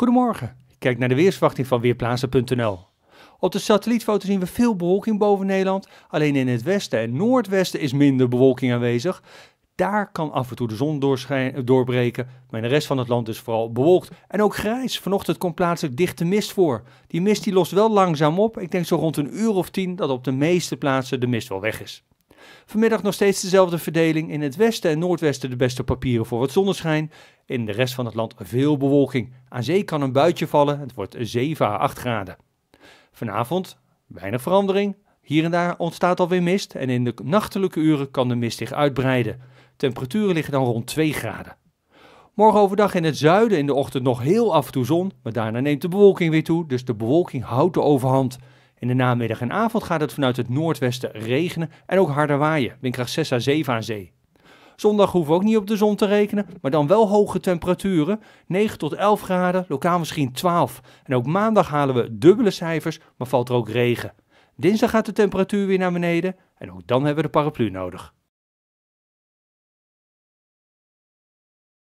Goedemorgen, kijk naar de weersverwachting van Weerplaatsen.nl. Op de satellietfoto zien we veel bewolking boven Nederland, alleen in het westen en noordwesten is minder bewolking aanwezig. Daar kan af en toe de zon doorbreken, maar de rest van het land is vooral bewolkt. En ook grijs. Vanochtend komt plaatselijk dichte mist voor. Die mist die lost wel langzaam op. Ik denk zo rond een uur of tien dat op de meeste plaatsen de mist wel weg is. Vanmiddag nog steeds dezelfde verdeling. In het westen en noordwesten de beste papieren voor wat zonneschijn. In de rest van het land veel bewolking. Aan zee kan een buitje vallen. Het wordt 7 à 8 graden. Vanavond weinig verandering. Hier en daar ontstaat alweer mist en in de nachtelijke uren kan de mist zich uitbreiden. Temperaturen liggen dan rond 2 graden. Morgen overdag in het zuiden in de ochtend nog heel af en toe zon, maar daarna neemt de bewolking weer toe, dus de bewolking houdt de overhand. In de namiddag en avond gaat het vanuit het noordwesten regenen en ook harder waaien, windkracht 6 à 7 aan zee. Zondag hoeven we ook niet op de zon te rekenen, maar dan wel hoge temperaturen, 9 tot 11 graden, lokaal misschien 12. En ook maandag halen we dubbele cijfers, maar valt er ook regen. Dinsdag gaat de temperatuur weer naar beneden en ook dan hebben we de paraplu nodig.